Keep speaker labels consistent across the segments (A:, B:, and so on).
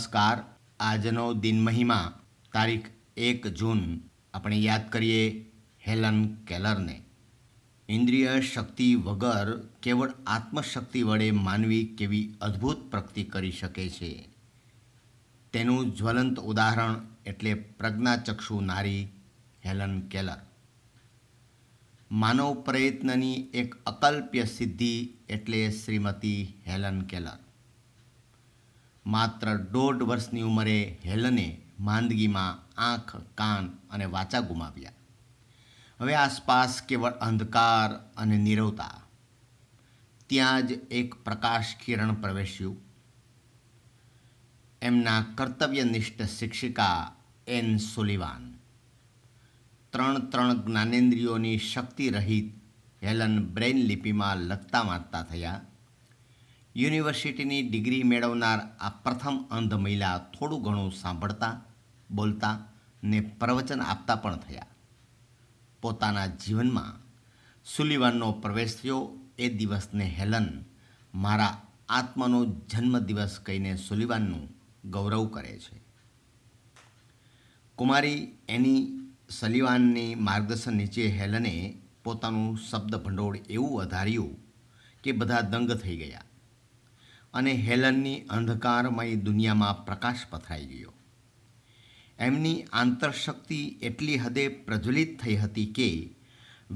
A: નમસ્કાર આજનો દિન મહિમા તારીખ એક જૂન આપણે યાદ કરીએ હેલન કેલરને ઇન્દ્રિય શક્તિ વગર કેવળ આત્મશક્તિ વડે માનવી કેવી અદ્ભુત પ્રગતિ કરી શકે છે તેનું જ્વલંત ઉદાહરણ એટલે પ્રજ્ઞાચક્ષુ નારી હેલન કેલર માનવ પ્રયત્નની એક અકલ્પ્ય સિદ્ધિ એટલે શ્રીમતી હેલન કેલર માત્ર દોઢ વર્ષની ઉંમરે હેલને માંદગીમાં આંખ કાન અને વાચા ગુમાવ્યા હવે આસપાસ કેવળ અંધકાર અને નિરવતા ત્યાં જ એક પ્રકાશ કિરણ પ્રવેશ્યું એમના કર્તવ્યનિષ્ઠ શિક્ષિકા એન સુલિવાન ત્રણ ત્રણ જ્ઞાનેન્દ્રિયોની શક્તિ રહિત હેલન બ્રેઇન લિપિમાં લખતા વાંચતા થયા યુનિવર્સિટીની ડિગ્રી મેળવનાર આ પ્રથમ અંધ મહિલા થોડું ઘણું સાંભળતા બોલતા ને પ્રવચન આપતા પણ થયા પોતાના જીવનમાં સુલિવાનનો પ્રવેશ થયો એ દિવસને હેલન મારા આત્માનો જન્મદિવસ કહીને સુલિવાનનું ગૌરવ કરે છે કુમારી એની સલિવાનની માર્ગદર્શન નીચે હેલને પોતાનું શબ્દ ભંડોળ એવું વધાર્યું કે બધા દંગ થઈ ગયા અને હેલનની અંધકારમય દુનિયામાં પ્રકાશ પથરાઈ ગયો એમની આંતરશક્તિ એટલી હદે પ્રજ્વલિત થઈ હતી કે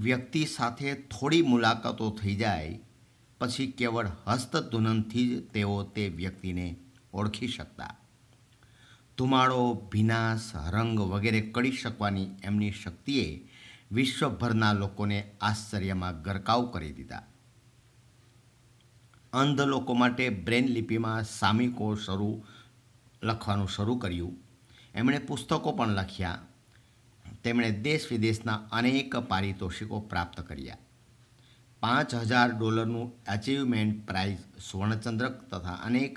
A: વ્યક્તિ સાથે થોડી મુલાકાતો થઈ જાય પછી કેવળ હસ્તધૂનનથી જ તેઓ તે વ્યક્તિને ઓળખી શકતા ધુમાડો ભીનાશ રંગ વગેરે કરી શકવાની એમની શક્તિએ વિશ્વભરના લોકોને આશ્ચર્યમાં ગરકાવ કરી દીધા અંધ લોકો માટે બ્રેન લિપિમાં સામિકો શરૂ લખવાનું શરૂ કર્યું એમણે પુસ્તકો પણ લખ્યા તેમણે દેશ વિદેશના અનેક પારિતોષિકો પ્રાપ્ત કર્યા પાંચ હજાર ડોલરનું અચિવમેન્ટ પ્રાઇઝ સુવર્ણચંદ્રક તથા અનેક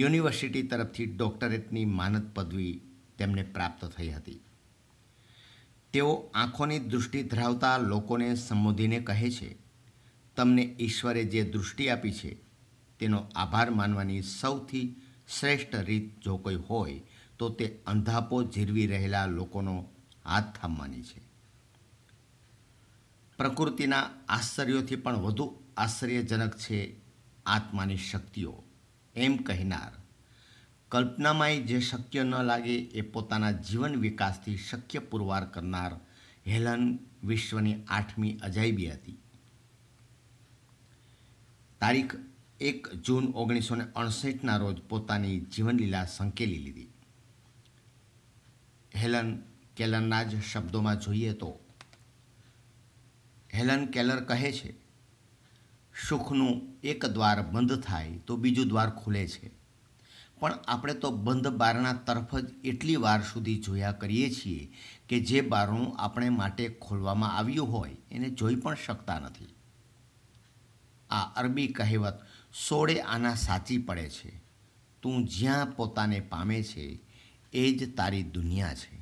A: યુનિવર્સિટી તરફથી ડોક્ટરેટની માનદ પદવી તેમને પ્રાપ્ત થઈ હતી તેઓ આંખોની દૃષ્ટિ ધરાવતા લોકોને સંબોધીને કહે છે તમને ઈશ્વરે જે દૃષ્ટિ આપી છે તેનો આભાર માનવાની સૌથી શ્રેષ્ઠ રીત જો કોઈ હોય તો તે અંધાપો જીરવી રહેલા લોકોનો હાથ થામવાની છે પ્રકૃતિના આશ્ચર્યોથી પણ વધુ આશ્ચર્યજનક છે આત્માની શક્તિઓ એમ કહેનાર કલ્પનામાંય જે શક્ય ન લાગે એ પોતાના જીવન વિકાસથી શક્ય પુરવાર કરનાર હેલન વિશ્વની આઠમી અજાયબી હતી તારીખ એક જૂન ઓગણીસો ને અડસઠના રોજ પોતાની જીવનલીલા સંકેલી લીધી હેલન કેલરના જ શબ્દોમાં જોઈએ તો હેલન કેલર કહે છે સુખનું એક દ્વાર બંધ થાય તો બીજું દ્વાર ખુલે છે પણ આપણે તો બંધ બારણા તરફ જ એટલી વાર સુધી જોયા કરીએ છીએ કે જે બારણું આપણે માટે ખોલવામાં આવ્યું હોય એને જોઈ પણ શકતા નથી આ અરબી કહેવત સોળે આના સાચી પડે છે તું જ્યાં પોતાને પામે છે એ જ તારી દુનિયા છે